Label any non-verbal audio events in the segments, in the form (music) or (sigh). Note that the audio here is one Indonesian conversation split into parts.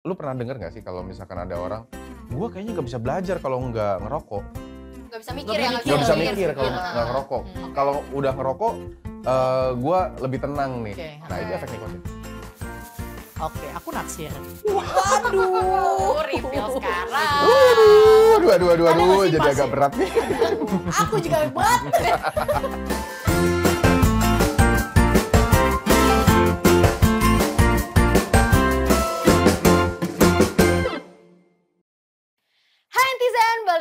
lu pernah dengar nggak sih kalau misalkan ada orang gue kayaknya nggak bisa belajar kalau nggak ngerokok nggak bisa mikir ya nggak bisa mikir kalau nggak ngerokok hmm. kalau udah ngerokok uh, eh, gue lebih tenang nih nah itu efek nikotin Oke, aku naksir. Waduh, reveal sekarang. Waduh, dua, dua, dua, dua, jadi agak berat nih. aku juga berat. (laughs)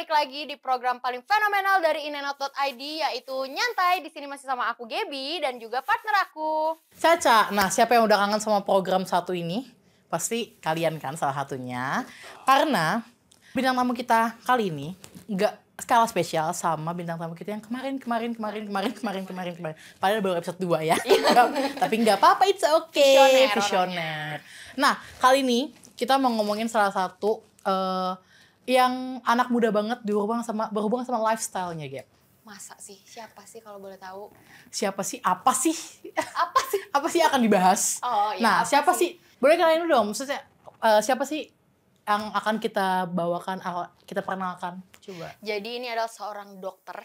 balik lagi di program paling fenomenal dari inenot.id yaitu Nyantai. Di sini masih sama aku Gebi dan juga partner aku Caca. Nah, siapa yang udah kangen sama program satu ini? Pasti kalian kan salah satunya. Karena bintang tamu kita kali ini nggak skala spesial sama bintang tamu kita yang kemarin kemarin kemarin kemarin kemarin kemarin kemarin padahal baru episode 2 ya iya. (laughs) tapi nggak apa-apa it's okay visioner, visioner. nah kali ini kita mau ngomongin salah satu uh, yang anak muda banget berhubungan sama berhubungan sama lifestyle-nya Gap? Masa sih? Siapa sih kalau boleh tahu? Siapa sih? Apa sih? Apa sih? (laughs) apa sih akan dibahas? Oh, iya, nah, siapa sih? sih? Boleh kalian dulu dong, maksudnya uh, siapa sih yang akan kita bawakan, eh, kita perkenalkan? Coba. Jadi ini adalah seorang dokter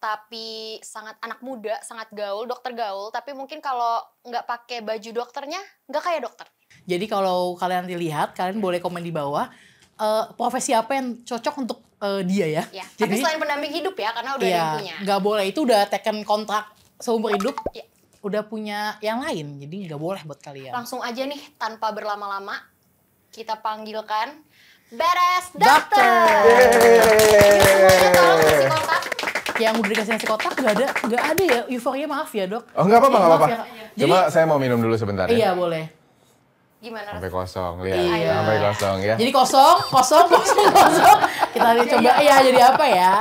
tapi sangat anak muda, sangat gaul, dokter gaul. Tapi mungkin kalau nggak pakai baju dokternya, nggak kayak dokter. Jadi kalau kalian nanti lihat, kalian boleh komen di bawah uh, profesi apa yang cocok untuk uh, dia ya. ya. Jadi, Tapi selain pendamping hidup ya, karena udah ya, punya. Nggak boleh, itu udah teken kontrak seumur hidup. Ya. Udah punya yang lain, jadi gak boleh buat kalian. Langsung aja nih, tanpa berlama-lama, kita panggilkan Beres Dokter. Ya, yang udah dikasih nasi kotak gak ada gak ada ya euforia maaf ya dok oh gak apa-apa ya, gak apa-apa ya. cuma saya mau minum dulu sebentar ya. iya boleh gimana sampai kosong lihat iya. sampai kosong ya jadi kosong kosong kosong kosong kita coba ya jadi apa ya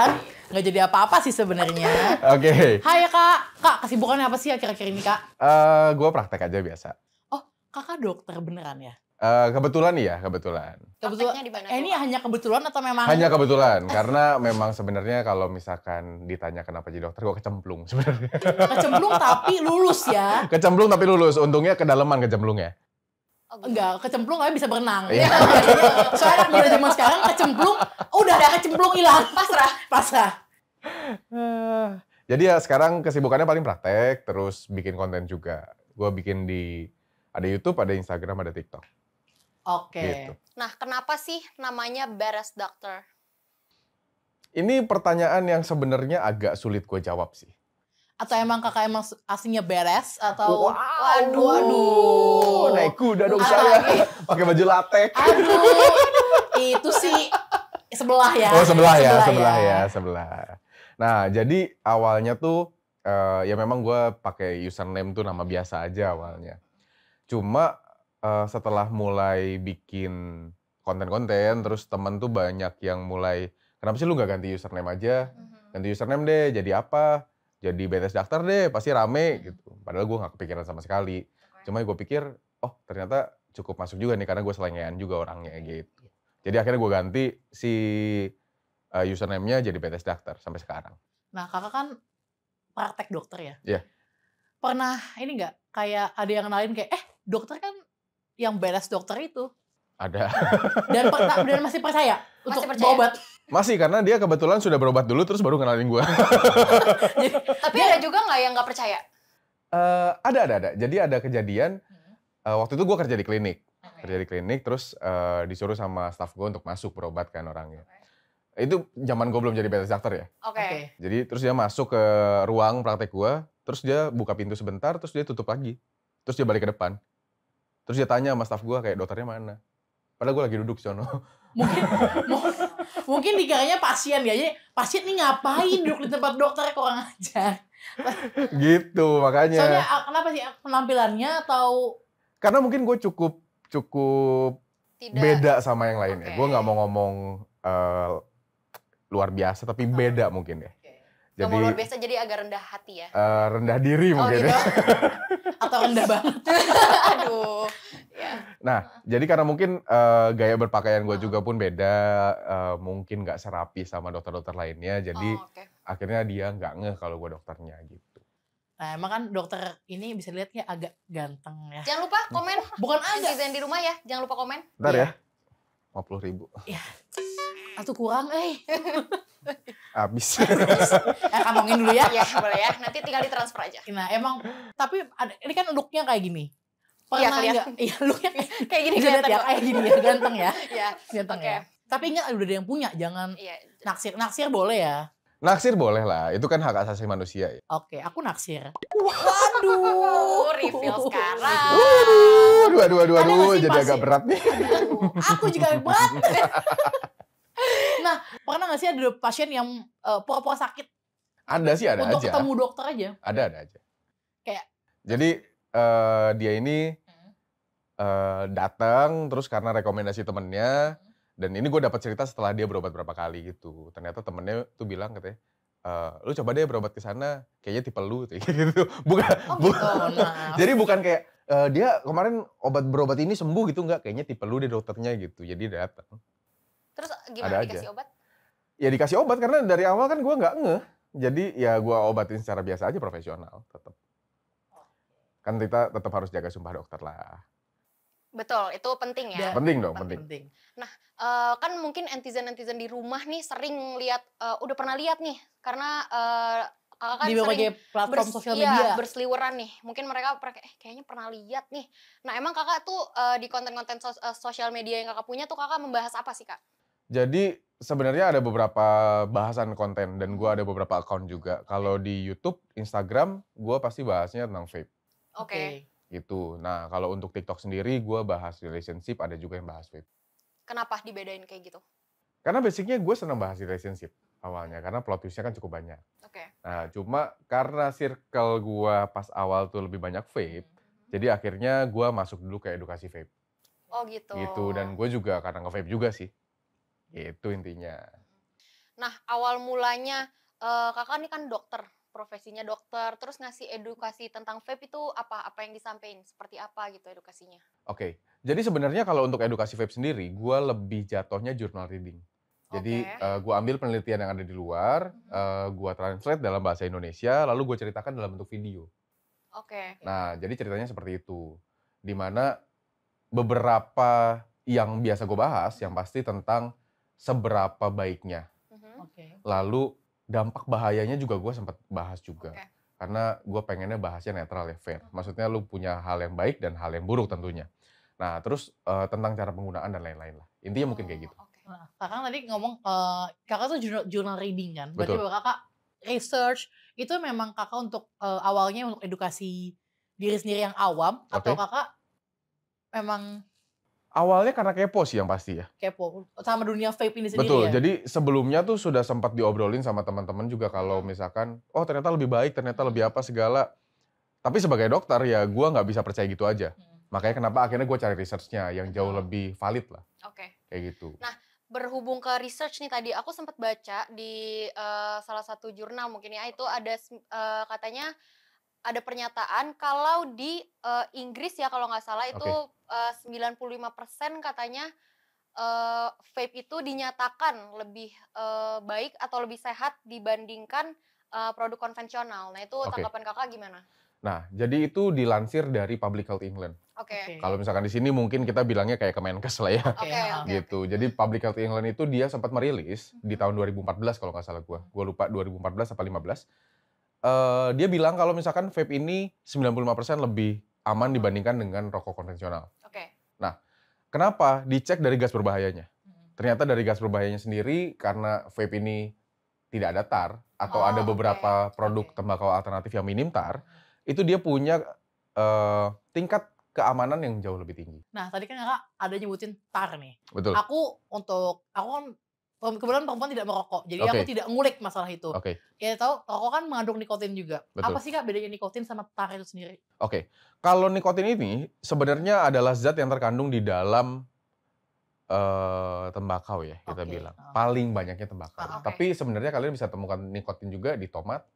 nggak jadi apa-apa sih sebenarnya oke okay. hai kak kak kesibukannya apa sih akhir-akhir ini kak uh, eh, gue praktek aja biasa oh kakak dokter beneran ya Uh, kebetulan iya, kebetulan. Kebetulan Eh, ini hanya kebetulan atau memang? Hanya kebetulan, (laughs) karena memang sebenarnya kalau misalkan ditanya kenapa jadi dokter, gue kecemplung sebenarnya. Kecemplung tapi lulus ya? (laughs) Kecemplung tapi lulus, untungnya kedalaman kecemplungnya. Oh, gitu. Enggak, kecemplung aja bisa berenang. Iya. (laughs) Soalnya anak muda zaman sekarang kecemplung, udah ada kecemplung hilang. Pasrah. Pasrah. Eh, jadi ya sekarang kesibukannya paling praktek, terus bikin konten juga. Gue bikin di, ada Youtube, ada Instagram, ada TikTok. Oke. Gitu. Nah, kenapa sih namanya Beres Doctor? Ini pertanyaan yang sebenarnya agak sulit gue jawab sih atau emang kakak emang aslinya beres atau wow. waduh waduh naik kuda dong saya pakai baju latex aduh itu sih sebelah ya oh sebelah ya sebelah, sebelah ya. ya sebelah nah jadi awalnya tuh uh, ya memang gue pakai username tuh nama biasa aja awalnya cuma uh, setelah mulai bikin konten-konten terus temen tuh banyak yang mulai kenapa sih lu nggak ganti username aja mm-hmm. ganti username deh jadi apa jadi BTS daftar deh pasti rame gitu padahal gue nggak kepikiran sama sekali cuma gue pikir oh ternyata cukup masuk juga nih karena gue selengean juga orangnya iya, gitu iya. jadi akhirnya gue ganti si uh, username-nya jadi BTS daftar sampai sekarang nah kakak kan praktek dokter ya iya yeah. pernah ini nggak kayak ada yang lain kayak eh dokter kan yang beres dokter itu ada dan, pernah, dan masih percaya masih untuk percaya. obat masih karena dia kebetulan sudah berobat dulu terus baru kenalin gue. (laughs) Tapi iya. ada juga nggak yang nggak percaya? Uh, ada ada ada. Jadi ada kejadian uh, waktu itu gue kerja di klinik, okay. kerja di klinik terus uh, disuruh sama staff gue untuk masuk berobat kan orangnya. Okay. Itu zaman gue belum jadi beta dokter ya. Oke. Jadi terus dia masuk ke ruang praktek gue, terus dia buka pintu sebentar, terus dia tutup lagi, terus dia balik ke depan, terus dia tanya sama staff gue kayak dokternya mana? Padahal gue lagi duduk sono. Mungkin (laughs) mungkin dikiranya pasien ya. Jadi pasien ini ngapain duduk di tempat dokter kurang aja. gitu makanya. Soalnya ah, kenapa sih ah, penampilannya atau karena mungkin gue cukup cukup Tidak. beda sama yang lainnya. okay. Gue nggak mau ngomong uh, luar biasa tapi beda oh. mungkin ya. Jadi, luar biasa jadi agak rendah hati ya? Uh, rendah diri oh, mungkin. Ya. Gitu. (laughs) Atau rendah banget. (laughs) Aduh. Ya. Nah, jadi karena mungkin uh, gaya berpakaian gue oh. juga pun beda, uh, mungkin nggak serapi sama dokter-dokter lainnya, jadi oh, okay. akhirnya dia nggak ngeh kalau gue dokternya gitu. Nah, emang kan dokter ini bisa lihat ya agak ganteng ya. Jangan lupa komen. Bukan agak. yang di rumah ya, jangan lupa komen. Bentar ya. ya. 50 ribu. Ya. Atau kurang, eh. Abis. Abis. (laughs) eh, nah, kamongin dulu ya. Iya, boleh ya. Nanti tinggal di transfer aja. Nah, emang. Tapi ini kan looknya kayak gini. Iya, Pernah iya, enggak? Iya, looknya kayak (laughs) gini. Bisa lihat ya, kayak gini ya. Ganteng ya. (laughs) Iya. Ganteng okay. ya. Tapi ingat udah ada yang punya, jangan iya. naksir. Naksir boleh ya. Naksir boleh lah, itu kan hak asasi manusia ya. Oke, aku naksir. Waduh, reveal sekarang. Waduh, dua dua dua dua, jadi agak berat nih. Aku juga berat pernah nggak sih ada pasien yang eh, pura pura uh, sakit? Ada sih, ada untuk aja. Untuk ketemu dokter aja. Ada, ada aja. Kayak. Jadi uh, dia ini hmm. uh, eh, datang terus karena rekomendasi temennya. Hmm. Dan ini gue dapat cerita setelah dia berobat berapa kali gitu. Ternyata temennya tuh bilang katanya, Uh, lu coba deh berobat ke sana kayaknya tipe lu (laughs) gitu bukan oh, bu oh, (laughs) jadi bukan kayak uh, dia kemarin obat berobat ini sembuh gitu nggak kayaknya tipe lu deh dokternya gitu jadi datang terus gimana ada dikasih obat ya dikasih obat karena dari awal kan gue nggak ngeh jadi ya gue obatin secara biasa aja profesional tetap kan kita tetap harus jaga sumpah dokter lah Betul, itu penting ya. Penting dong, penting. penting. Nah, uh, kan mungkin netizen-netizen di rumah nih sering lihat, uh, udah pernah lihat nih, karena uh, kakak kan di berbagai platform sosial iya, media ya, berseliweran nih. Mungkin mereka eh, kayaknya pernah lihat nih. Nah, emang kakak tuh uh, di konten-konten sosial media yang kakak punya tuh kakak membahas apa sih kak? Jadi sebenarnya ada beberapa bahasan konten dan gue ada beberapa account juga. Kalau di YouTube, Instagram, gue pasti bahasnya tentang vape. Oke. Okay. Gitu. Nah kalau untuk TikTok sendiri, gue bahas relationship, ada juga yang bahas vape. Kenapa dibedain kayak gitu? Karena basicnya gue senang bahas relationship awalnya, karena plot twistnya kan cukup banyak. Oke. Okay. Nah cuma karena circle gue pas awal tuh lebih banyak vape, hmm. jadi akhirnya gue masuk dulu ke edukasi vape. Oh gitu. Gitu dan gue juga karena nge-vape juga sih. Itu intinya. Nah, awal mulanya uh, kakak ini kan dokter, profesinya dokter, terus ngasih edukasi tentang vape itu apa? Apa yang disampaikan? Seperti apa gitu edukasinya? Oke, okay. jadi sebenarnya kalau untuk edukasi vape sendiri, gue lebih jatuhnya jurnal reading. Jadi okay. uh, eh, gue ambil penelitian yang ada di luar, uh, mhm. eh, gue translate dalam bahasa Indonesia, lalu gue ceritakan dalam bentuk video. Oke. Okay. Nah, jadi ceritanya seperti itu. Dimana beberapa yang biasa gue bahas, yang pasti tentang seberapa baiknya. Mm-hmm. Okay. Lalu dampak bahayanya juga gue sempat bahas juga. Okay. Karena gue pengennya bahasnya netral ya, fair. Mm-hmm. Maksudnya lu punya hal yang baik dan hal yang buruk tentunya. Nah terus uh, tentang cara penggunaan dan lain-lain lah. Intinya oh, mungkin kayak oh, gitu. Okay. Nah, kakak tadi ngomong, uh, kakak tuh journal, journal reading kan? Berarti Betul. kakak research, itu memang kakak untuk uh, awalnya untuk edukasi diri sendiri yang awam? Okay. Atau kakak memang Awalnya karena kepo sih yang pasti ya. Kepo sama dunia vape ini sendiri. Betul. Ya? Jadi sebelumnya tuh sudah sempat diobrolin sama teman-teman juga kalau misalkan, oh ternyata lebih baik, ternyata lebih apa segala. Tapi sebagai dokter ya gue nggak bisa percaya gitu aja. Hmm. Makanya kenapa akhirnya gue cari researchnya yang jauh lebih valid lah. Oke. Okay. Kayak gitu. Nah berhubung ke research nih tadi, aku sempat baca di uh, salah satu jurnal mungkin ya itu ada uh, katanya ada pernyataan kalau di uh, Inggris ya kalau nggak salah itu okay. uh, 95% katanya uh, vape itu dinyatakan lebih uh, baik atau lebih sehat dibandingkan uh, produk konvensional. Nah, itu okay. tanggapan Kakak gimana? Nah, jadi itu dilansir dari Public Health England. Oke. Okay. Kalau misalkan di sini mungkin kita bilangnya kayak Kemenkes lah ya. Okay, iya, okay, gitu. Okay. Jadi Public Health England itu dia sempat merilis mm -hmm. di mhm. tahun 2014 kalau nggak salah gua. Gua lupa 2014 apa 15 uh, dia bilang kalau misalkan vape ini 95% lebih aman dibandingkan dengan rokok konvensional. Oke. Okay. Nah, kenapa? Dicek dari gas berbahayanya. Hmm. Ternyata dari gas berbahayanya sendiri karena vape ini tidak ada tar atau oh, ada beberapa okay. produk okay. tembakau alternatif yang minim tar, hmm. itu dia punya uh, tingkat keamanan yang jauh lebih tinggi. Nah, tadi kan Kakak ada nyebutin tar nih. Betul. Aku untuk aku kan kebetulan perempuan tidak merokok, jadi okay. aku tidak ngulik masalah itu. Oke. Okay. Kita tahu, rokok kan mengandung nikotin juga. Betul. Apa sih kak bedanya nikotin sama tar itu sendiri? Oke, okay. kalau nikotin ini sebenarnya adalah zat yang terkandung di dalam uh, tembakau ya kita okay. bilang. Oh. Paling banyaknya tembakau. Ah, okay. Tapi sebenarnya kalian bisa temukan nikotin juga di tomat,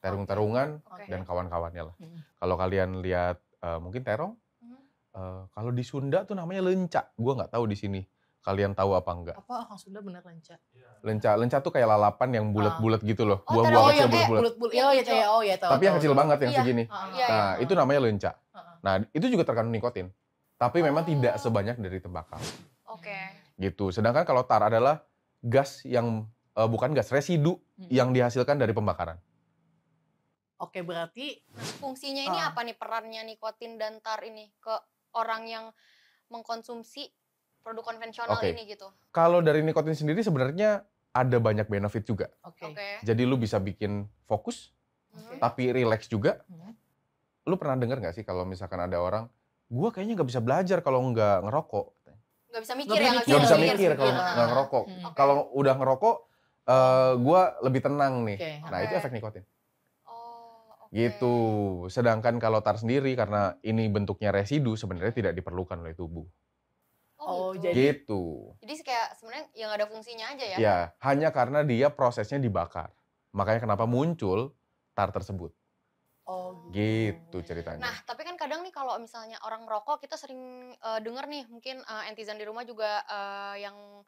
terung-terungan okay. dan kawan-kawannya lah. Hmm. Kalau kalian lihat uh, mungkin terong, hmm. uh, kalau di Sunda tuh namanya lenca. Gua nggak tahu di sini Kalian tahu apa enggak? Apa Kang Sunda benar lenca? Lenca, lenca tuh kayak lalapan yang bulat-bulat gitu loh. Oh, Buah-buah oh, kecil iya, bulat-bulat. Oh, iya, iya, iya, oh, iya, tahu. Tapi yang kecil banget yang iya. segini. Iya, nah, itu namanya lenca. Nah, itu juga terkandung nikotin. Tapi memang oh. tidak sebanyak dari tembakau. Oke. Gitu. Sedangkan kalau tar adalah gas yang uh, bukan gas residu hmm. yang dihasilkan dari pembakaran. Oke, berarti nah, fungsinya ini uh, apa nih perannya nikotin dan tar ini ke orang yang mengkonsumsi produk konvensional okay. ini gitu. Kalau dari nikotin sendiri sebenarnya ada banyak benefit juga. Oke. Okay. Okay. Jadi lu bisa bikin fokus, hmm. okay. tapi relax juga. Hmm. Lu pernah dengar nggak sih kalau misalkan ada orang, gua kayaknya nggak bisa belajar kalau nggak ngerokok. Nggak bisa mikir gak ya? Nggak bisa mikir kalau nggak ngerokok. Hmm. Okay. Kalau udah ngerokok, uh, gua lebih tenang nih. Okay. Nah okay. itu efek nikotin. Oh, gitu. Sedangkan kalau tar sendiri karena ini bentuknya residu sebenarnya tidak diperlukan oleh tubuh. Gitu. jadi gitu. Jadi kayak sebenarnya yang ada fungsinya aja ya. Ya, hanya karena dia prosesnya dibakar. Makanya kenapa muncul tar tersebut. Oh, gitu, gitu. ceritanya. Nah, tapi kan kadang nih kalau misalnya orang rokok kita sering uh, eh, dengar nih mungkin uh, eh, entizen di rumah juga uh, yang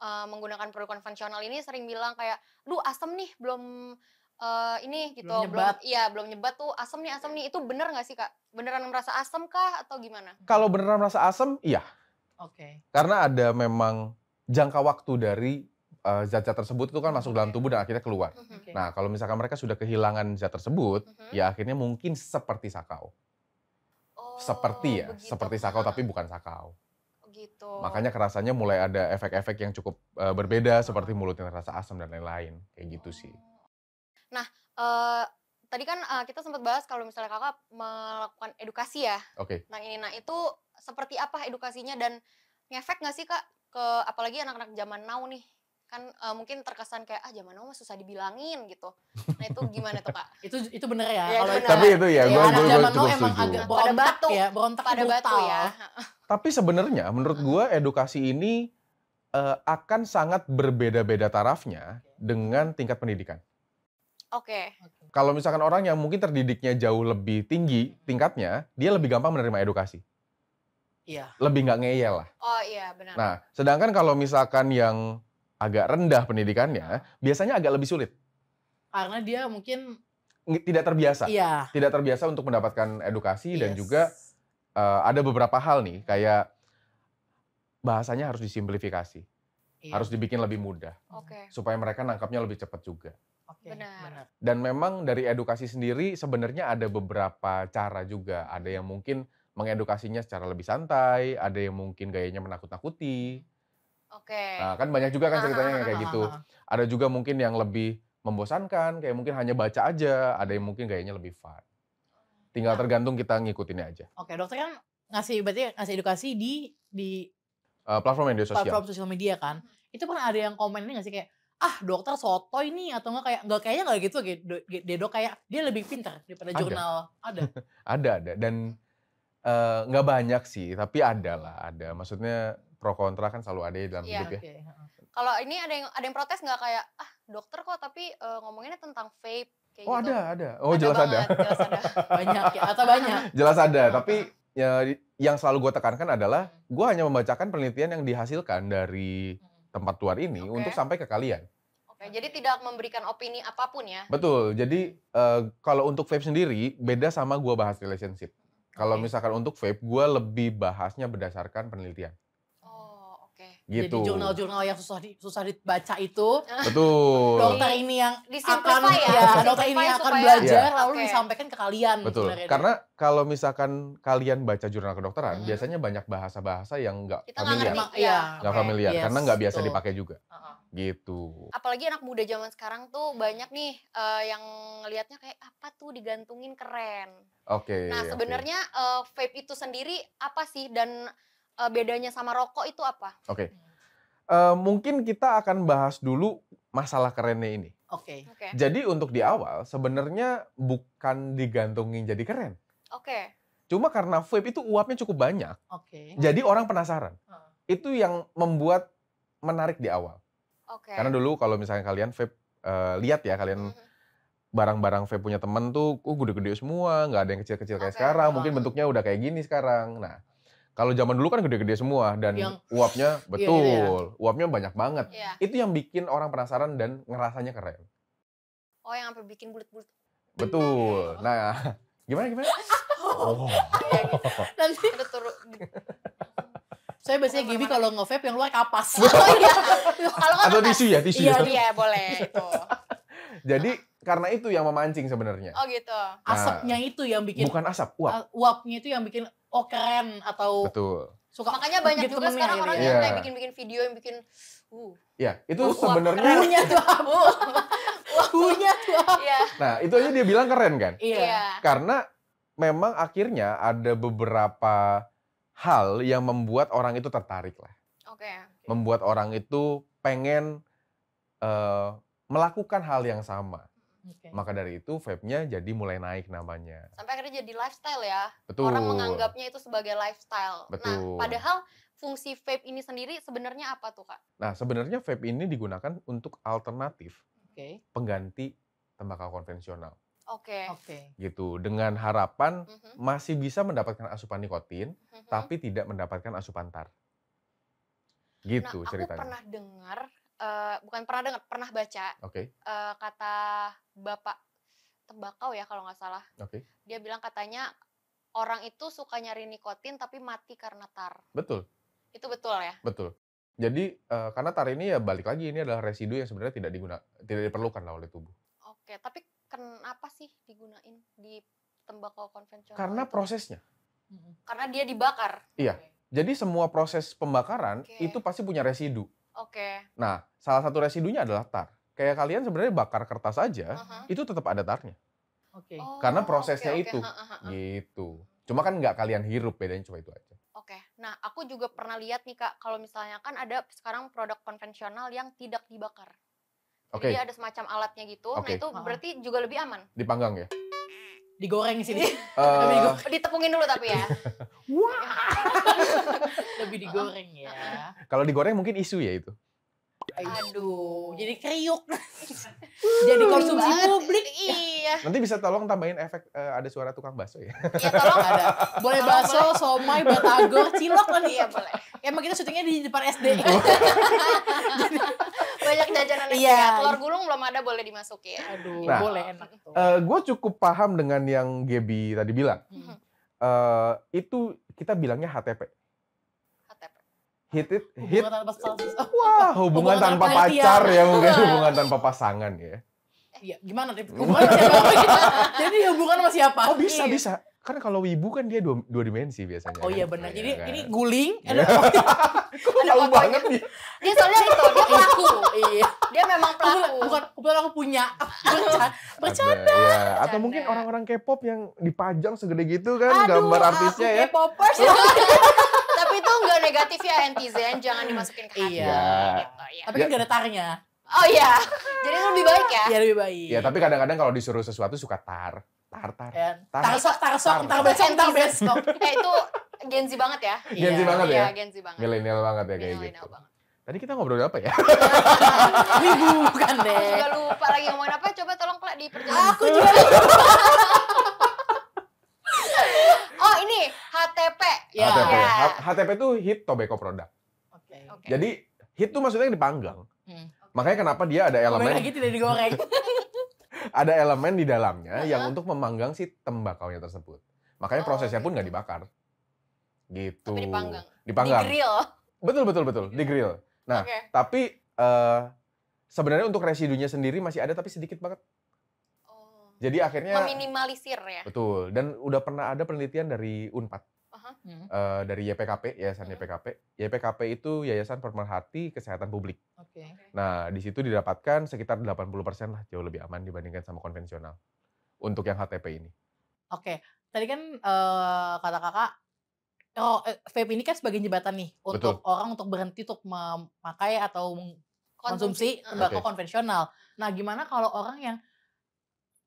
uh, menggunakan produk konvensional ini sering bilang kayak, lu asem nih, belum uh, ini gitu, belum Belum, iya, belum nyebat tuh asem nih, asem nih." Itu bener nggak sih, Kak? Beneran merasa asem kah atau gimana? Kalau beneran merasa asem, iya. Okay. Karena ada memang jangka waktu dari uh, zat-zat tersebut itu kan masuk okay. dalam tubuh dan akhirnya keluar. Mhm. Okay. Nah, kalau misalkan mereka sudah kehilangan zat tersebut, uh mhm. -huh. ya akhirnya mungkin seperti sakau. Oh, seperti ya, begitu. seperti sakau tapi bukan sakau. Oh, gitu. Makanya kerasanya mulai ada efek-efek yang cukup uh, berbeda seperti mulutnya yang rasa asam dan lain-lain, kayak gitu oh. sih. Nah, uh, tadi kan uh, kita sempat bahas kalau misalnya kakak melakukan edukasi ya. Oke. Okay. Nah ini, nah itu seperti apa edukasinya dan ngefek nggak sih kak ke apalagi anak-anak zaman now nih kan uh, mungkin terkesan kayak ah zaman now mah susah dibilangin gitu. Nah itu gimana tuh kak? itu itu bener ya. ya kalau tapi itu ya, gue gue zaman now emang agak pada batu, ya, berontak pada batu ya. (laughs) tapi sebenarnya menurut gue edukasi ini uh, akan sangat berbeda-beda tarafnya dengan tingkat pendidikan. Oke. Okay. Kalau misalkan orang yang mungkin terdidiknya jauh lebih tinggi tingkatnya, dia lebih gampang menerima edukasi. Iya. Lebih nggak ngeyel lah. Oh iya benar. Nah, sedangkan kalau misalkan yang agak rendah pendidikannya, biasanya agak lebih sulit. Karena dia mungkin tidak terbiasa. Iya. Tidak terbiasa untuk mendapatkan edukasi yes. dan juga uh, ada beberapa hal nih kayak bahasanya harus disimplifikasi. Iya. Harus dibikin lebih mudah. Okay. Supaya mereka nangkapnya lebih cepat juga. Okay. Benar. Dan memang dari edukasi sendiri sebenarnya ada beberapa cara juga. Ada yang mungkin mengedukasinya secara lebih santai, ada yang mungkin gayanya menakut-nakuti. Oke. Okay. Nah, kan banyak juga kan ceritanya yang kayak gitu. Ada juga mungkin yang lebih membosankan, kayak mungkin hanya baca aja, ada yang mungkin gayanya lebih fun. Tinggal nah. tergantung kita ngikutinnya aja. Oke, okay, dokter kan ngasih berarti ngasih edukasi di di uh, platform media sosial. Platform sosial media kan. Itu pernah ada yang komen nggak sih kayak ah dokter soto ini atau enggak kayak enggak kayaknya enggak gitu kayak Dedo kayak dia lebih pintar daripada ada. jurnal ada (laughs) ada ada dan Eh, nggak uh, banyak sih, tapi ada lah, ada. Maksudnya pro kontra kan selalu ada ya dalam yeah, hidup okay. ya. Kalau ini ada yang ada yang protes nggak kayak ah dokter kok tapi uh, ngomonginnya tentang vape kayak Oh gitu. ada ada. Oh ada jelas ada. Jelas ada. (laughs) banyak ya atau banyak. Jelas ada, tapi ya yang selalu gue tekankan adalah hmm. gue hanya membacakan penelitian yang dihasilkan dari hmm. tempat luar ini okay. untuk sampai ke kalian. Oke, jadi tidak memberikan opini apapun ya. Betul. Jadi uh, kalau untuk vape sendiri beda sama gue bahas relationship. Kalau misalkan untuk vape, gue lebih bahasnya berdasarkan penelitian gitu. Jadi jurnal-jurnal yang susah di, susah dibaca itu. Betul. Dokter ini yang akan ya, ya dokter ini yang akan belajar ya. lalu okay. disampaikan ke kalian. Betul. Karena kalau misalkan kalian baca jurnal kedokteran, hmm. biasanya banyak bahasa-bahasa yang nggak familiar. Iya. Iya. Nggak ya. Gak okay. familiar yes, karena nggak biasa betul. dipakai juga. Uh -huh. Gitu. Apalagi anak muda zaman sekarang tuh banyak nih uh, yang ngelihatnya kayak apa tuh digantungin keren. Oke. Okay, nah, sebenarnya okay. uh, eh, vape itu sendiri apa sih dan uh, bedanya sama rokok itu apa? Oke. Okay. Uh, eh, mungkin kita akan bahas dulu masalah kerennya ini. Oke. Okay. Okay. Jadi untuk di awal sebenarnya bukan digantungin jadi keren. Oke. Okay. Cuma karena vape itu uapnya cukup banyak. Oke. Okay. Jadi orang penasaran. Hmm. Itu yang membuat menarik di awal. Oke. Okay. Karena dulu kalau misalnya kalian vape uh, lihat ya kalian mm-hmm. barang-barang vape punya temen tuh, uh gede-gede semua, nggak ada yang kecil-kecil okay. kayak sekarang. Mungkin bentuknya udah kayak gini sekarang. Nah kalau zaman dulu kan gede-gede semua dan yang, uapnya betul, iya, iya, iya. uapnya banyak banget. Iya. Itu yang bikin orang penasaran dan ngerasanya keren. Oh, yang sampai bikin bulat-bulat. Betul. Nah, (laughs) gimana gimana? Oh. (laughs) Nanti ada turun. Saya biasanya Gibi kalau nge-vape yang luar kapas. Oh, (laughs) iya. kalau Atau tisu ya, tisu. Iya, ya. iya boleh itu. Jadi karena itu yang memancing sebenarnya. Oh gitu. Nah, Asapnya itu yang bikin. Bukan asap, uap. Uh, uapnya itu yang bikin oh keren atau Betul. suka makanya banyak gitu juga sekarang orang ya. yang kayak iya. bikin-bikin video yang bikin uh ya itu uh, sebenarnya punya tuh abu (laughs) punya tuh iya. nah itu aja dia bilang keren kan iya. iya karena memang akhirnya ada beberapa hal yang membuat orang itu tertarik lah oke okay. membuat orang itu pengen uh, melakukan hal yang sama Okay. Maka dari itu vape-nya jadi mulai naik namanya. Sampai akhirnya jadi lifestyle ya. Betul. Orang menganggapnya itu sebagai lifestyle. Nah, Betul. Nah, padahal fungsi vape ini sendiri sebenarnya apa tuh, Kak? Nah, sebenarnya vape ini digunakan untuk alternatif. Okay. Pengganti tembakau konvensional. Oke. Okay. Okay. Gitu dengan harapan mm -hmm. masih bisa mendapatkan asupan nikotin, mm -hmm. tapi tidak mendapatkan asupan tar. Gitu nah, ceritanya. Aku pernah dengar Eh, bukan pernah dengar, pernah baca okay. uh, eh, kata bapak tembakau ya kalau nggak salah. Okay. Dia bilang katanya orang itu suka nyari nikotin tapi mati karena tar. Betul. Itu betul ya. Betul. Jadi uh, karena tar ini ya balik lagi ini adalah residu yang sebenarnya tidak diguna, tidak diperlukan lah oleh tubuh. Oke, okay. tapi kenapa sih digunain di tembakau konvensional? Karena prosesnya. Karena dia dibakar. Iya. Jadi semua proses pembakaran okay. itu pasti punya residu. Oke. Okay. Nah, salah satu residunya adalah tar. Kayak kalian sebenarnya bakar kertas aja, uh -huh. itu tetap ada tarnya. Oke. Okay. Oh, Karena prosesnya okay, okay. itu, ha, ha, gitu. Cuma kan nggak kalian hirup, bedanya cuma itu aja. Oke. Okay. Nah, aku juga pernah lihat nih kak, kalau misalnya kan ada sekarang produk konvensional yang tidak dibakar. Oke. Okay. Jadi ada semacam alatnya gitu. Okay. Nah itu berarti juga lebih aman. Dipanggang ya? digoreng sini. Uh, (laughs) digoreng. Oh. Ditepungin dulu tapi ya. (laughs) Wah. (laughs) Lebih digoreng ya. Kalau digoreng mungkin isu ya itu. Aduh, jadi kriuk. (laughs) jadi konsumsi publik. Iya. Nanti bisa tolong tambahin efek uh, ada suara tukang bakso ya. Iya, tolong ada. Boleh bakso, somai, batagor, cilok kan iya boleh. Emang kita syutingnya di depan SD. jadi, (laughs) oh. banyak jajanan iya. Ya. Telur gulung belum ada boleh dimasukin. Aduh, nah, boleh enak. Uh, eh, gue cukup paham dengan yang Gebi tadi bilang. Hmm. Uh, itu kita bilangnya HTP hit it hit (laughs) wah hubungan, tanpa, pacar ya mungkin hubungan tanpa pasangan ya eh, Iya, gimana deh? Hubungan Jadi hubungan sama siapa? Oh, bisa, iya. bisa. Karena kalau wibu kan dia dua, dua dimensi biasanya. Oh kan? iya benar. Iya Jadi kan? ini guling. Iya. Ada, (laughs) Kok tahu banget dia? Dia soalnya itu, dia pelaku. iya. Dia memang pelaku. Bukan, bukan aku punya. Ah, bercanda. Atau mungkin orang-orang K-pop yang dipajang segede gitu kan. gambar artisnya ya. K-popers. (laughs) tahu nggak ya netizen jangan dimasukin ke hati. Iya. Gitu, ya. Tapi kan ya. gak ada tarnya. Oh iya. Jadi lebih baik ya. ya lebih baik. Ya tapi kadang-kadang kalau disuruh sesuatu suka tar. Tar tar. Ya. Tar sok tar sok tar besok tar besok. (laughs) Eh itu Gen Z banget ya. Iya. Gen Z iya, banget ya. Iya, Gen Z banget. Milenial banget ya kayak gitu. banget. Tadi kita ngobrol apa ya? (laughs) Bukan (laughs) deh. Aku juga lupa lagi ngomongin apa. Coba tolong kelak di perjalanan. Aku juga lupa ini HTP. Ya. HTP. Ya. HTP itu hit tobacco product. Oke. Okay. Okay. Jadi hit itu maksudnya dipanggang. Hmm. Okay. Makanya kenapa dia ada elemen lagi tidak digoreng. (laughs) ada elemen di dalamnya uh -huh. yang untuk memanggang si tembakau nya tersebut. Makanya oh, prosesnya okay. pun nggak dibakar. Gitu. Tapi dipanggang. Dipanggang. Di grill. Betul betul betul, di grill. Nah, okay. tapi uh, sebenarnya untuk residunya sendiri masih ada tapi sedikit banget. Jadi akhirnya meminimalisir ya. Betul. Dan udah pernah ada penelitian dari Unpad. uh dari YPKP, Yayasan uh YPKP. YPKP itu Yayasan Pemerhati Kesehatan Publik. Oke. Okay. Nah, di situ didapatkan sekitar 80% lah jauh lebih aman dibandingkan sama konvensional untuk yang HTP ini. Oke. Okay. Tadi kan uh, kata kakak Oh, eh, vape ini kan sebagai jembatan nih untuk orang untuk berhenti untuk memakai atau konsumsi tembakau okay. konvensional. Nah, gimana kalau orang yang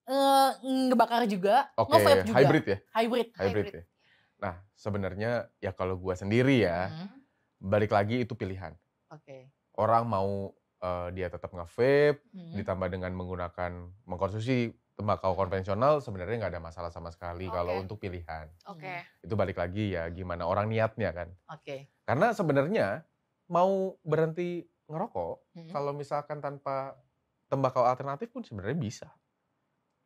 Eh, ngebakar juga, okay, nge juga. Hybrid ya? Hybrid. Hybrid, hybrid. ya. Nah, sebenarnya ya kalau gue sendiri ya, hmm. balik lagi itu pilihan. Oke. Okay. Orang mau uh, dia tetap nge hmm. ditambah dengan menggunakan, mengkonsumsi tembakau konvensional sebenarnya nggak ada masalah sama sekali okay. kalau untuk pilihan. Oke. Okay. Mm-hmm. Itu balik lagi ya gimana orang niatnya kan. Oke. Okay. Karena sebenarnya mau berhenti ngerokok hmm. kalau misalkan tanpa tembakau alternatif pun sebenarnya bisa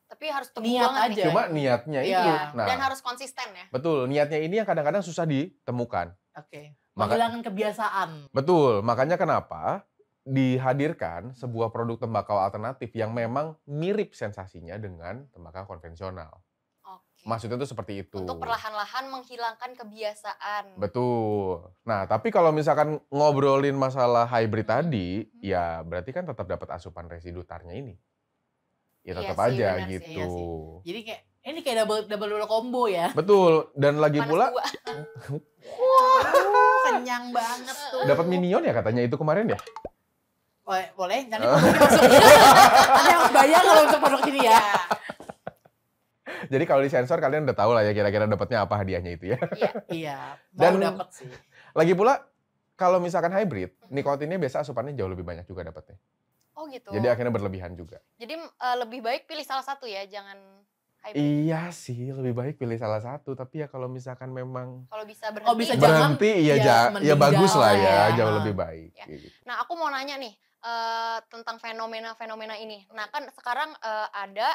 tapi harus teguh niat banget aja. Nih. Cuma niatnya ya. itu. Nah, dan harus konsisten ya. Betul, niatnya ini yang kadang-kadang susah ditemukan. Oke. Okay. Menghilangkan kebiasaan. Betul, makanya kenapa dihadirkan sebuah produk tembakau alternatif yang memang mirip sensasinya dengan tembakau konvensional. Oke. Maksudnya itu seperti itu. Untuk perlahan-lahan menghilangkan kebiasaan. Betul. Nah, tapi kalau misalkan ngobrolin masalah hybrid hmm. tadi, hmm. ya berarti kan tetap dapat asupan residu tarnya ini ya iya tetap iya aja gitu. sih, gitu. iya Jadi kayak ini kayak double double double combo ya. Betul. Dan (laughs) lagi Panas pula (laughs) Wah, wow. kenyang banget tuh. Dapat minion ya katanya itu kemarin ya? Boleh, boleh. Nanti Ada oh. yang (laughs) bayar kalau untuk produk ini ya. Iya. Jadi kalau di sensor kalian udah tahu lah ya kira-kira dapatnya apa hadiahnya itu ya. Iya, iya. Dan dapat sih. Lagi pula kalau misalkan hybrid, nikotinnya biasa asupannya jauh lebih banyak juga dapatnya. Oh gitu. Jadi akhirnya berlebihan juga. Jadi uh, lebih baik pilih salah satu ya, jangan hybrid. Iya sih, lebih baik pilih salah satu. Tapi ya kalau misalkan memang kalau bisa berhenti, oh, bisa berhenti iya, ya ya, ya bagus lah ya, ya, jauh lebih baik. Ya. Gitu. Nah aku mau nanya nih uh, tentang fenomena-fenomena ini. Nah kan sekarang uh, ada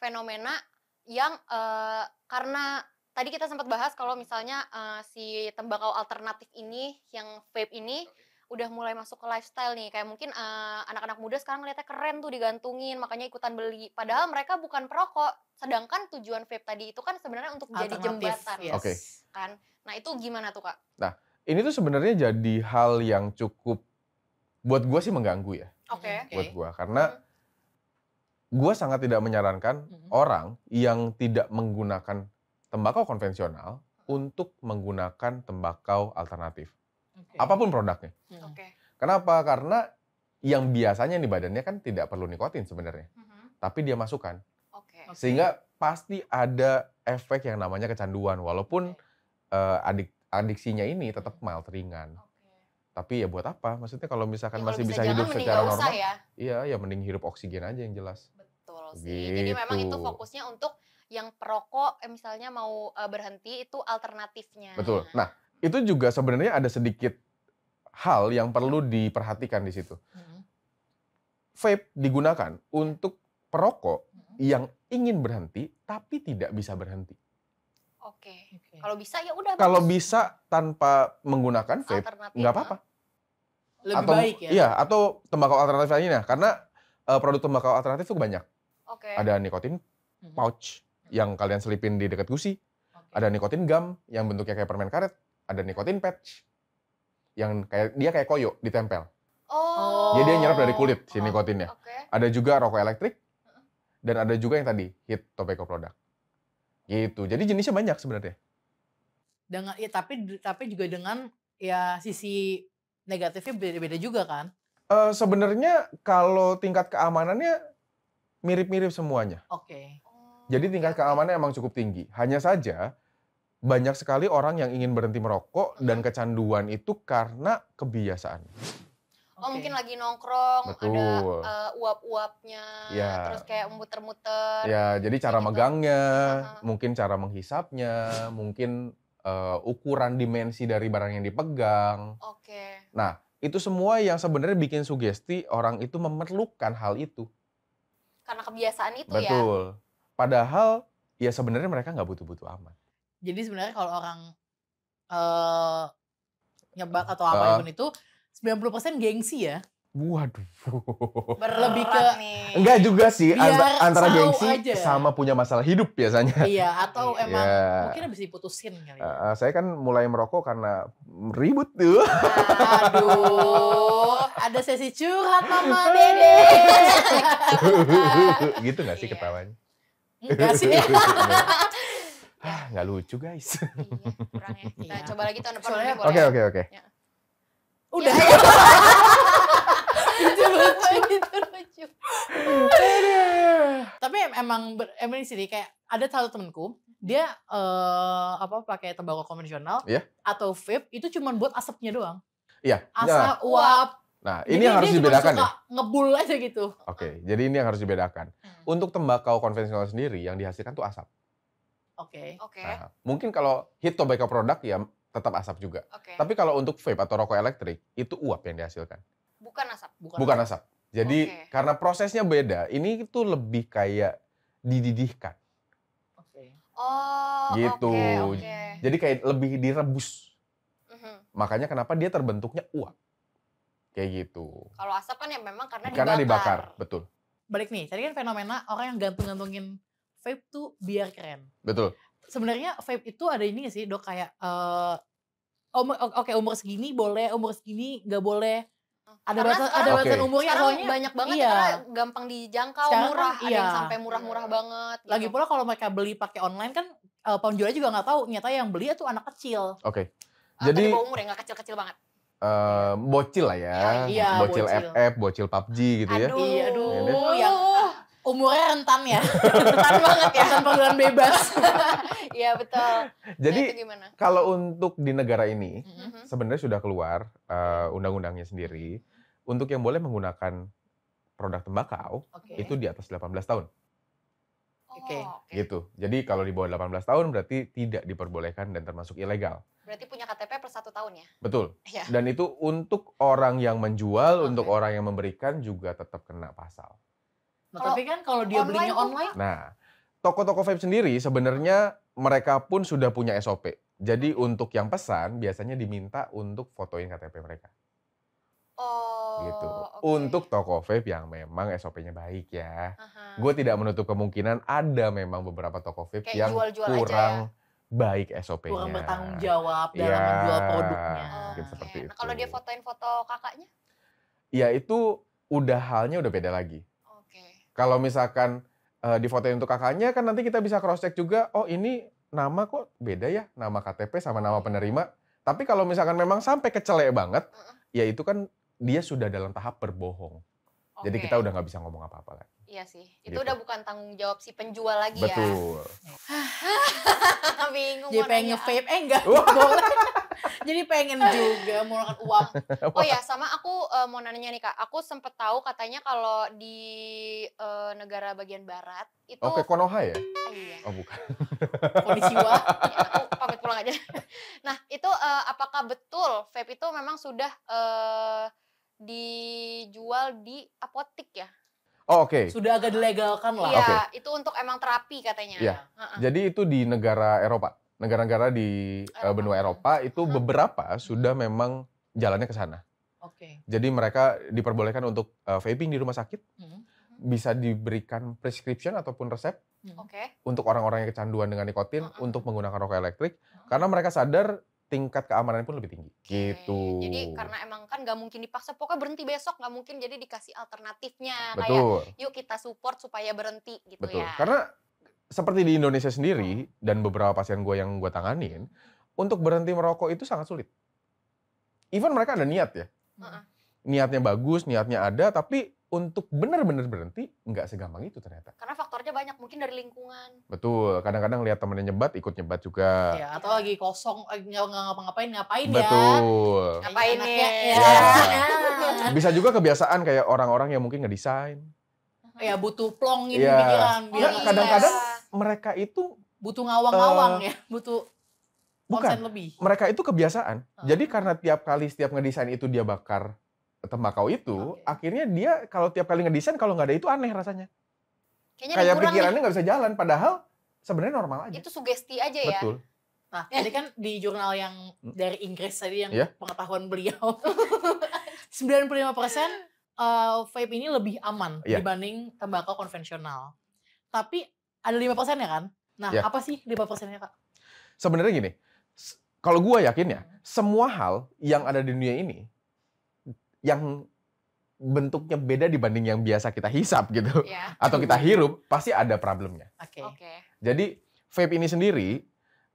fenomena yang uh, karena tadi kita sempat bahas kalau misalnya uh, si tembakau alternatif ini, yang vape ini udah mulai masuk ke lifestyle nih kayak mungkin anak eh, anak-anak muda sekarang ngeliatnya keren tuh digantungin makanya ikutan beli padahal mereka bukan perokok sedangkan tujuan vape tadi itu kan sebenarnya untuk jadi jembatan yes. okay. kan nah itu gimana tuh kak nah ini tuh sebenarnya jadi hal yang cukup buat gue sih mengganggu ya okay. Hmm, buat gue karena hmm. gua gue sangat tidak menyarankan hmm. orang yang tidak menggunakan tembakau konvensional hmm. untuk menggunakan tembakau alternatif apapun produknya. Hmm. Okay. Kenapa? Karena yang biasanya di badannya kan tidak perlu nikotin sebenarnya, -hmm. tapi dia masukkan, okay. sehingga pasti ada efek yang namanya kecanduan, walaupun okay. uh, eh, adik adiksinya ini tetap mm-hmm. mild ringan. Okay. Tapi ya buat apa? Maksudnya kalau misalkan ya, masih bisa, bisa hidup secara normal, ya? iya ya mending hirup oksigen aja yang jelas. Betul sih. Gitu. Jadi memang itu fokusnya untuk yang perokok, eh, misalnya mau eh, berhenti itu alternatifnya. Betul. Nah. nah itu juga sebenarnya ada sedikit hal yang perlu diperhatikan di situ. Hmm. Vape digunakan untuk perokok hmm. yang ingin berhenti tapi tidak bisa berhenti. Oke. Okay. Kalau bisa ya udah. Kalau bisa tanpa menggunakan vape nggak apa-apa. Lebih atau, baik ya. Iya, atau tembakau alternatif lainnya karena uh, produk tembakau alternatif itu banyak. Oke. Okay. Ada nikotin hmm. pouch yang kalian selipin di dekat gusi. Okay. Ada nikotin gum yang bentuknya kayak permen karet, ada nikotin patch yang kayak dia kayak koyo ditempel. Oh. Jadi dia nyerap dari kulit si oh, nikotinnya. Oh, okay. Ada juga rokok elektrik dan ada juga yang tadi hit tobacco product. Gitu. Jadi jenisnya banyak sebenarnya. Dengan ya tapi tapi juga dengan ya sisi negatifnya beda-beda juga kan? Uh, sebenarnya kalau tingkat keamanannya mirip-mirip semuanya. Oke. Okay. Oh. Jadi tingkat keamanannya emang cukup tinggi. Hanya saja banyak sekali orang yang ingin berhenti merokok dan kecanduan itu karena kebiasaan. Oh mungkin lagi nongkrong, Betul. ada eh, uap-uapnya, ya. terus kayak muter-muter. Ya, jadi cara gitu. megangnya, mungkin cara menghisapnya, mungkin eh, ukuran dimensi dari barang yang dipegang. Oke. Nah, itu semua yang sebenarnya bikin sugesti orang itu memerlukan hal itu. Karena kebiasaan itu Betul. ya. Betul. Padahal ya sebenarnya mereka nggak butuh-butuh amat. Jadi sebenarnya kalau orang uh, nyebak atau apa uh. itu 90% gengsi ya. Waduh. Berlebih ke nih. enggak juga sih Biar antara gengsi aja. sama punya masalah hidup biasanya. Iya, atau iya. emang yeah. mungkin habis diputusin kali. Ya. uh, saya kan mulai merokok karena ribut tuh. Aduh, ada sesi curhat Mama (laughs) Dede. gitu gak sih iya. ketawanya? Enggak sih. (laughs) Iya. Ah, nggak lucu guys. Iya, kurang ya. (laughs) Iya. coba lagi tahun depan. Soalnya, oke, oke, oke. Ya. Udah. Ya. (laughs) itu lucu, (laughs) itu lucu. Tapi emang, emang sih kayak ada satu temenku, dia uh, apa pakai tembakau konvensional yeah. atau vape itu cuma buat asapnya doang. Iya. Yeah. Asap nah, uap. Nah, jadi ini yang harus dibedakan ya. Ngebul aja gitu. Oke, okay, jadi ini yang harus dibedakan. Hmm. Untuk tembakau konvensional sendiri yang dihasilkan tuh asap. Oke. Okay. Oke. Nah, mungkin kalau hit tobacco produk ya tetap asap juga. Okay. Tapi kalau untuk vape atau rokok elektrik itu uap yang dihasilkan. Bukan asap. Bukan, Bukan asap. asap. Jadi okay. karena prosesnya beda, ini itu lebih kayak dididihkan. Oke. Okay. Oh. Gitu. Okay, okay. Jadi kayak lebih direbus. Uh mhm. huh. Makanya kenapa dia terbentuknya uap. Kayak gitu. Kalau asap kan ya memang karena, karena dibakar. Karena dibakar, betul. Balik nih, tadi kan fenomena orang yang gantung-gantungin vape tuh biar keren. Betul. Sebenarnya vape itu ada ini gak sih dok kayak uh, oke okay, umur segini boleh, umur segini nggak boleh. Ada karena batasan, ada batas okay. umurnya soalnya banyak banget iya. karena gampang dijangkau sekarang kan murah, iya. ada yang sampai murah-murah banget. Gitu. Lagi pula kalau mereka beli pakai online kan uh, eh, pound juga nggak tahu, nyata yang beli itu anak kecil. Oke. Okay. Ah, Jadi bawah umur yang nggak kecil-kecil banget. Uh, bocil lah ya, ya iya, bocil, bocil FF, bocil PUBG gitu ya. aduh, ya. Iya, aduh, iya yang umurnya rentan ya (laughs) rentan banget ya rentan panggilan bebas (laughs) iya betul nah, jadi nah, kalau untuk di negara ini mm-hmm. sebenarnya sudah keluar uh, undang-undangnya sendiri untuk yang boleh menggunakan produk tembakau okay. itu di atas 18 tahun oh, Oke. oh, okay. Gitu. Jadi kalau di bawah 18 tahun berarti tidak diperbolehkan dan termasuk ilegal. Berarti punya KTP per satu tahun ya? Betul. ya. Dan itu untuk orang yang menjual, okay. untuk orang yang memberikan juga tetap kena pasal. Nah, tapi kan kalau dia online belinya online. Nah, toko-toko vape sendiri sebenarnya mereka pun sudah punya SOP. Jadi untuk yang pesan biasanya diminta untuk fotoin KTP mereka. Oh. Gitu. Okay. Untuk toko vape yang memang SOP-nya baik ya. Gue tidak menutup kemungkinan ada memang beberapa toko vape Kayak yang jual -jual kurang ya. baik SOP-nya. Kurang bertanggung jawab dalam ya, menjual produknya. Mungkin okay. seperti nah, itu. Kalau dia fotoin foto kakaknya? Ya itu udah halnya udah beda lagi kalau misalkan uh, difotoin untuk kakaknya kan nanti kita bisa cross check juga, oh ini nama kok beda ya, nama KTP sama nama penerima. Tapi kalau misalkan memang sampai kecelek banget, ya itu kan dia sudah dalam tahap berbohong. Okay. Jadi kita udah nggak bisa ngomong apa-apa lagi. Iya sih, itu gitu. udah bukan tanggung jawab si penjual lagi Betul. ya. Betul. (laughs) Bingung. jadi pengen vape eh enggak (laughs) boleh. Jadi pengen juga menggunakan uang. (laughs) Oh ya, sama aku uh, mau nanya nih Kak. Aku sempet tahu katanya kalau di uh, negara bagian barat itu Oke, okay, Konoha ya? Oh, iya. Oh, bukan. Kondisi (laughs) iya, aku pamit pulang aja. (laughs) Nah, itu uh, apakah betul vape itu memang sudah uh, dijual di apotik ya? Oh, oke. Okay. Sudah agak dilegalkan lah. Iya, okay. itu untuk emang terapi katanya. Iya. Uh -uh. Jadi itu di negara Eropa negara-negara di Uh, benua Eropa itu hmm. beberapa sudah memang jalannya ke sana. Oke. Okay. Jadi mereka diperbolehkan untuk uh, vaping di rumah sakit. Hmm. hmm. Bisa diberikan prescription ataupun resep hmm. okay. untuk orang-orang yang kecanduan dengan nikotin -huh. untuk menggunakan rokok elektrik -huh. karena mereka sadar tingkat keamanan pun lebih tinggi. Okay. Gitu. Jadi karena emang kan nggak mungkin dipaksa, pokoknya berhenti besok nggak mungkin. Jadi dikasih alternatifnya Betul. kayak yuk kita support supaya berhenti gitu Betul. ya. Karena seperti di Indonesia sendiri dan beberapa pasien gue yang gue tanganin, untuk berhenti merokok itu sangat sulit. Even mereka ada niat ya, niatnya bagus, niatnya ada, tapi untuk benar-benar berhenti nggak segampang itu ternyata. Karena faktornya banyak, mungkin dari lingkungan. Betul, kadang-kadang lihat temennya nyebat, ikut nyebat juga. Ya, atau lagi kosong, eh, nggak ngapa ngapain ngapain Betul. ya. Betul. Gitu ngapain ya. ya. ya. (laughs) Bisa juga kebiasaan kayak orang-orang yang mungkin ngedesain. Ya butuh plong ini ya. pikiran. kadang-kadang mereka itu butuh ngawang-ngawang uh, ya, butuh bukan lebih. Mereka itu kebiasaan. Uh. Jadi karena tiap kali setiap ngedesain itu dia bakar tembakau itu, okay. akhirnya dia kalau tiap kali ngedesain kalau nggak ada itu aneh rasanya. Kayaknya kayak pikirannya ya. nggak bisa jalan padahal sebenarnya normal aja. Itu sugesti aja ya. Betul. Nah, eh. tadi kan di jurnal yang hmm. dari Inggris tadi yang yeah. pengetahuan beliau 95% (laughs) uh, eh, vape ini lebih aman yeah. dibanding tembakau konvensional. Tapi ada lima persen ya kan? Nah, ya. apa sih lima persennya kak? Sebenarnya gini, kalau gue yakin ya, hmm. semua hal yang ada di dunia ini, yang bentuknya beda dibanding yang biasa kita hisap gitu, ya. atau kita hirup, pasti ada problemnya. Oke. Okay. Okay. Jadi vape ini sendiri,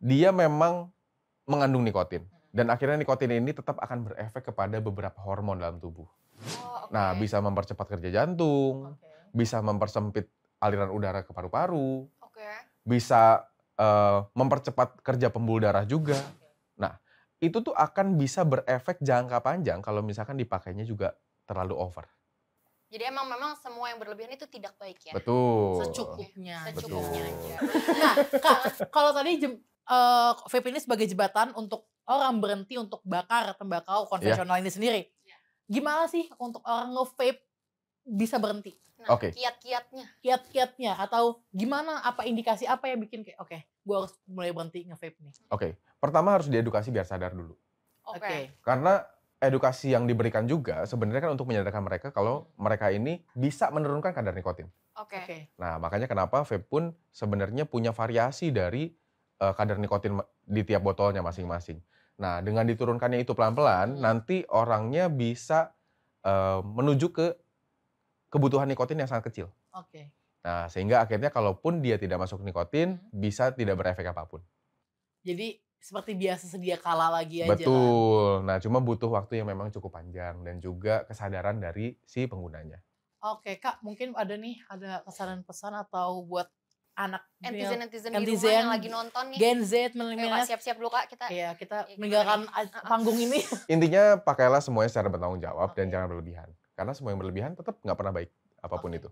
dia memang mengandung nikotin. Hmm. Dan akhirnya nikotin ini tetap akan berefek kepada beberapa hormon dalam tubuh. Oh, okay. Nah, bisa mempercepat kerja jantung, okay. bisa mempersempit aliran udara ke paru-paru. Okay. Bisa uh, mempercepat kerja pembuluh darah juga. Nah, itu tuh akan bisa berefek jangka panjang kalau misalkan dipakainya juga terlalu over. Jadi emang memang semua yang berlebihan itu tidak baik ya. Betul. Secukupnya. Secukupnya Betul. aja. Nah, kalau tadi jem, uh, eh, vape ini sebagai jembatan untuk orang berhenti untuk bakar tembakau iya. konvensional yeah. ini sendiri. Iya. Gimana sih untuk orang nge-vape bisa berhenti? Nah, okay. kiat-kiatnya. Kiat-kiatnya atau gimana apa indikasi apa yang bikin kayak oke, okay, gua harus mulai berhenti nge-vape nih. Oke. Okay. Pertama harus diedukasi biar sadar dulu. Oke. Okay. Karena edukasi yang diberikan juga sebenarnya kan untuk menyadarkan mereka kalau hmm. mereka ini bisa menurunkan kadar nikotin. Oke. Okay. Nah, makanya kenapa vape pun sebenarnya punya variasi dari uh, kadar nikotin di tiap botolnya masing-masing. Nah, dengan diturunkannya itu pelan-pelan, hmm. nanti orangnya bisa uh, menuju ke kebutuhan nikotin yang sangat kecil. Oke. Okay. Nah, sehingga akhirnya kalaupun dia tidak masuk nikotin, hmm. bisa tidak berefek apapun. Jadi seperti biasa sedia kala lagi aja. Betul. Nah, cuma butuh waktu yang memang cukup panjang dan juga kesadaran dari si penggunanya. Oke, Kak, mungkin ada nih ada pesanan pesan atau buat anak netizen netizen, yang lagi nonton nih. Gen Z milenial. siap-siap dulu Kak kita. Iya, kita ya, meninggalkan panggung ini. Intinya pakailah semuanya secara bertanggung jawab okay. dan jangan berlebihan. Karena semua yang berlebihan tetap nggak pernah baik apapun okay. itu.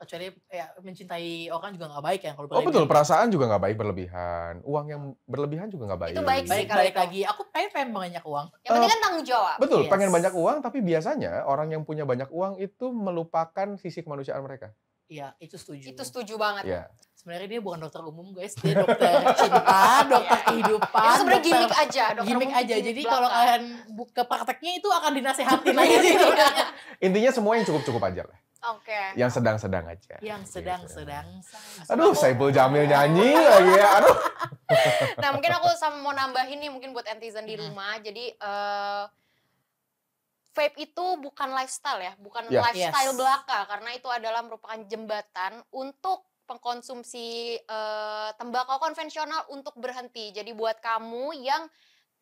Kecuali ya mencintai orang juga nggak baik ya kalau berlebihan. Oh betul, perasaan juga nggak baik berlebihan. Uang yang berlebihan juga nggak baik. Itu baik sih baik lagi. Aku pengen, pengen banyak uang. Yang uh, penting kan eh, tanggung jawab. Betul, yes. pengen banyak uang tapi biasanya orang yang punya banyak uang itu melupakan sisi kemanusiaan mereka. Iya, itu setuju. Itu setuju banget. Ya sebenarnya dia bukan dokter umum guys dia dokter cinta (laughs) dokter kehidupan itu sebenarnya gimmick aja dokter gimmick umum aja jadi kalau kalian buka prakteknya itu akan dinasehatin lagi (laughs) iya. sih intinya semua yang cukup cukup aja lah Oke. Okay. Yang sedang-sedang aja. Yang iya, sedang-sedang. Aduh, Saiful Jamil nyanyi lagi ya. Aduh. (laughs) nah, mungkin aku sama mau nambahin nih mungkin buat netizen di hmm. rumah. Hmm. Jadi uh, vape itu bukan lifestyle ya, bukan yeah. lifestyle yes. belaka karena itu adalah merupakan jembatan untuk pengkonsumsi eh, tembakau konvensional untuk berhenti. Jadi buat kamu yang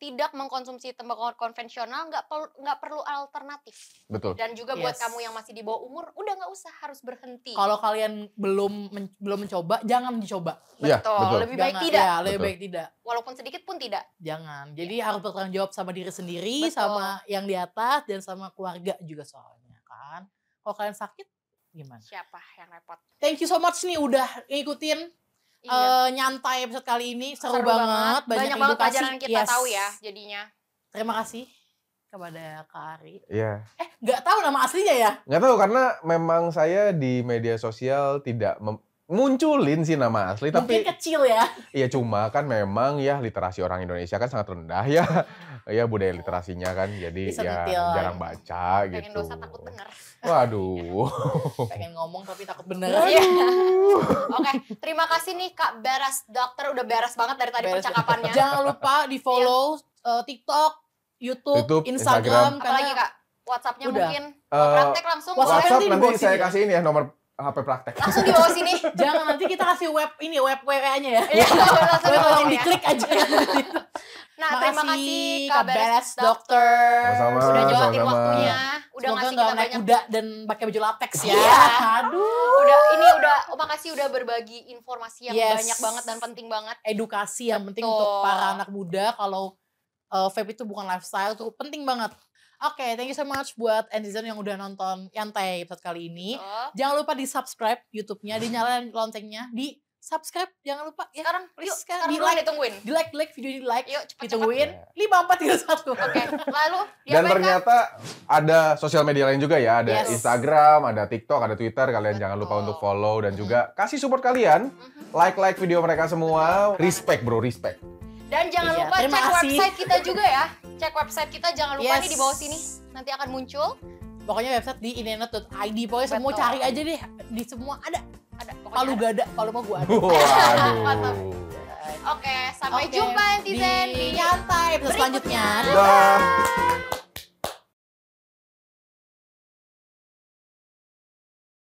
tidak mengkonsumsi tembakau konvensional nggak perlu nggak perlu alternatif. Betul. Dan juga yes. buat kamu yang masih di bawah umur udah nggak usah harus berhenti. Kalau kalian belum men belum mencoba jangan dicoba. Betul. Ya, betul. Lebih jangan, baik tidak. Ya, lebih betul. baik tidak. Walaupun sedikit pun tidak. Jangan. Jadi ya. harus bertanggung jawab sama diri sendiri, betul. sama yang di atas dan sama keluarga juga soalnya kan. Kalau kalian sakit gimana? Siapa yang repot? Thank you so much nih udah ngikutin iya. uh, nyantai episode kali ini seru, seru banget. banget, banyak, banyak banget edukasi. pelajaran kita yes. tahu ya jadinya. Terima kasih kepada Kak Ari. Iya. Yeah. Eh, nggak tahu nama aslinya ya? Nggak tahu karena memang saya di media sosial tidak munculin sih nama asli Mungkin tapi kecil ya. Iya cuma kan memang ya literasi orang Indonesia kan sangat rendah ya. (laughs) ya budaya literasinya kan jadi Disebutil. Ya, ya jarang baca Pengen gitu. dosa takut denger Waduh. (laughs) Iya. Pengen ngomong tapi takut bener. ya (laughs) Oke, okay. terima kasih nih Kak Beres Dokter udah beres banget dari tadi beres. percakapannya. Jangan lupa di-follow iya. uh, TikTok, YouTube, YouTube Instagram, Instagram. apalagi Kak WhatsAppnya mungkin. Uh, praktek langsung. WhatsApp, nanti saya kasih ini ya nomor HP praktek. Langsung di bawah sini. Jangan nanti kita kasih web ini web WA-nya ya. Iya, langsung tolong iya. diklik aja. nah, Makasih, terima kasih Kak Beres Dokter. sama Sudah jawabin sama waktunya. Udah Semoga ngasih kita banyak kuda dan pakai baju latex ya. Iya. Aduh. Udah ini udah oh, makasih udah berbagi informasi yang yes. banyak banget dan penting banget. Edukasi yang penting untuk para anak muda kalau uh, vape itu bukan lifestyle tuh penting banget Oke, okay, thank you so much buat netizen yang udah nonton Yantai episode kali ini. Oh. Jangan lupa di subscribe YouTube-nya, dinyalain loncengnya, di subscribe jangan lupa ya sekarang please yuk, kan, sekarang di like tungguin, di like like video ini di like yuk cepet, tungguin. Iya. lima empat tiga satu oke (laughs) lalu dan ternyata ada sosial media lain juga ya ada yes. Instagram ada TikTok ada Twitter kalian Betul. jangan lupa untuk follow dan juga mm-hmm. kasih support kalian mm-hmm. like like video mereka semua respect bro respect dan iya, jangan iya, lupa cek kasih. website kita juga ya. Cek website kita jangan lupa yes. nih di bawah sini. Nanti akan muncul. Pokoknya website di inenet.id. Pokoknya Betul. semua cari aja deh. Di semua ada. Ada. Pokoknya Palu gak ada. Palu mah gue ada. Oke, sampai okay. jumpa nanti di, di nyantai episode selanjutnya. Dadah.